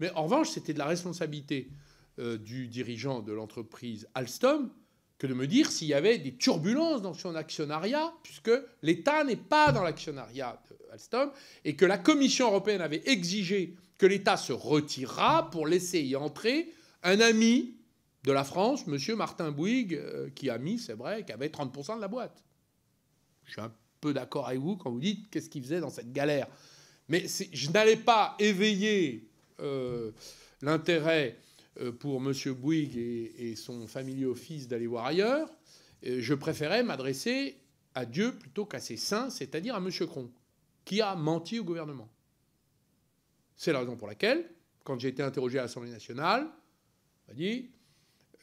Mais en revanche, c'était de la responsabilité euh, du dirigeant de l'entreprise Alstom que de me dire s'il y avait des turbulences dans son actionnariat, puisque l'État n'est pas dans l'actionnariat d'Alstom, et que la Commission européenne avait exigé que l'État se retirera pour laisser y entrer un ami de la France, M. Martin Bouygues, euh, qui a mis, c'est vrai, qui avait 30% de la boîte. Je suis un peu d'accord avec vous quand vous dites qu'est-ce qu'il faisait dans cette galère. Mais je n'allais pas éveiller euh, l'intérêt euh, pour M. Bouygues et, son familier fils d'aller voir ailleurs, euh, je préférais m'adresser à Dieu plutôt qu'à ses saints, c'est-à-dire à M. Cron, qui a menti au gouvernement. C'est la raison pour laquelle, quand j'ai été interrogé à l'Assemblée nationale, dit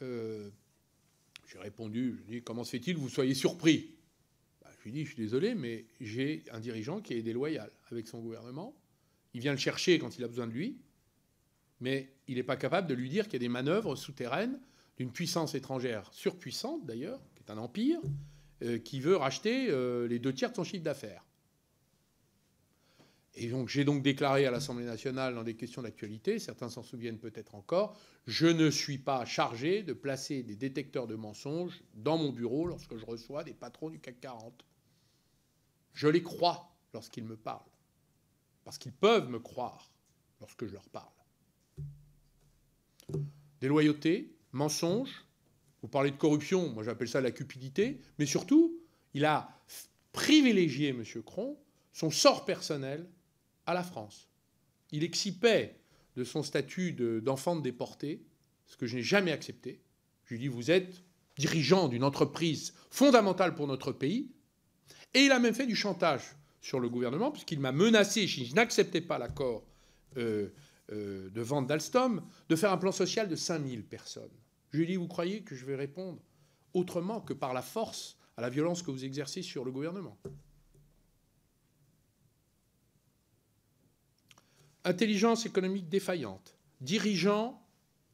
j'ai répondu, comment se fait-il que vous soyez surpris bah, Je lui dis je suis désolé, mais j'ai un dirigeant qui est déloyal avec son gouvernement. Il vient le chercher quand il a besoin de lui mais il n'est pas capable de lui dire qu'il y a des manœuvres souterraines d'une puissance étrangère, surpuissante d'ailleurs, qui est un empire, euh, qui veut racheter euh, les deux tiers de son chiffre d'affaires. Et donc j'ai donc déclaré à l'Assemblée nationale dans des questions d'actualité, certains s'en souviennent peut-être encore, je ne suis pas chargé de placer des détecteurs de mensonges dans mon bureau lorsque je reçois des patrons du CAC 40. Je les crois lorsqu'ils me parlent, parce qu'ils peuvent me croire lorsque je leur parle déloyauté, mensonge. Vous parlez de corruption, moi j'appelle ça la cupidité. Mais surtout, il a privilégié, M. Cron, son sort personnel à la France. Il excipait de son statut d'enfant de, déporté, ce que je n'ai jamais accepté. Je lui dis, vous êtes dirigeant d'une entreprise fondamentale pour notre pays. Et il a même fait du chantage sur le gouvernement, puisqu'il m'a menacé, je n'acceptais pas l'accord euh, euh, de vente d'Alstom, de faire un plan social de 5000 personnes. Julie vous croyez que je vais répondre autrement que par la force à la violence que vous exercez sur le gouvernement Intelligence économique défaillante, dirigeant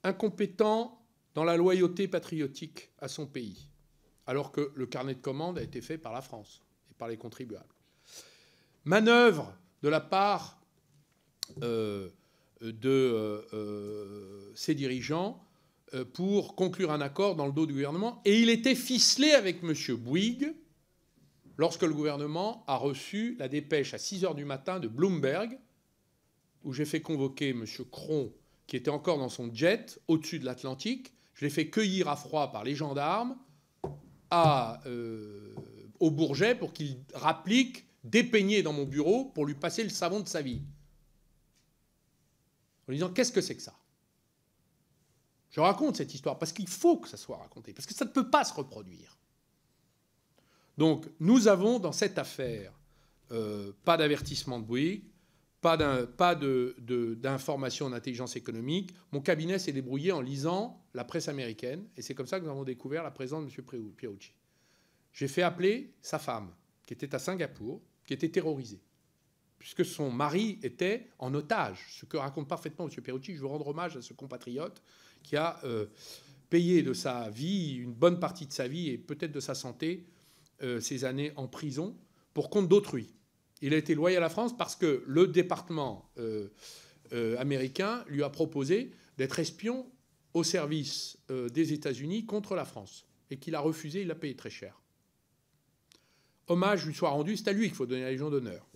incompétent dans la loyauté patriotique à son pays, alors que le carnet de commandes a été fait par la France et par les contribuables. Manœuvre de la part euh, de euh, euh, ses dirigeants euh, pour conclure un accord dans le dos du gouvernement. Et il était ficelé avec M. Bouygues lorsque le gouvernement a reçu la dépêche à 6 heures du matin de Bloomberg, où j'ai fait convoquer M. Cron, qui était encore dans son jet au-dessus de l'Atlantique. Je l'ai fait cueillir à froid par les gendarmes à, au Bourget pour qu'il rapplique, dépeigné dans mon bureau, pour lui passer le savon de sa vie en disant qu'est-ce que c'est que ça Je raconte cette histoire parce qu'il faut que ça soit raconté, parce que ça ne peut pas se reproduire. Donc nous avons dans cette affaire euh, pas d'avertissement de bruit, pas d'informations d'intelligence économique. Mon cabinet s'est débrouillé en lisant la presse américaine, et c'est comme ça que nous avons découvert la présence de M. Pierucci. J'ai fait appeler sa femme, qui était à Singapour, qui était terrorisée puisque son mari était en otage, ce que raconte parfaitement M. Perucci. Je veux rendre hommage à ce compatriote qui a euh, payé de sa vie, une bonne partie de sa vie et peut-être de sa santé, ces euh, années en prison pour compte d'autrui. Il a été loyal à la France parce que le département euh, américain lui a proposé d'être espion au service des États-Unis contre la France et qu'il a refusé, il l'a payé très cher. Hommage lui soit rendu, c'est à lui qu'il faut donner la Légion d'honneur.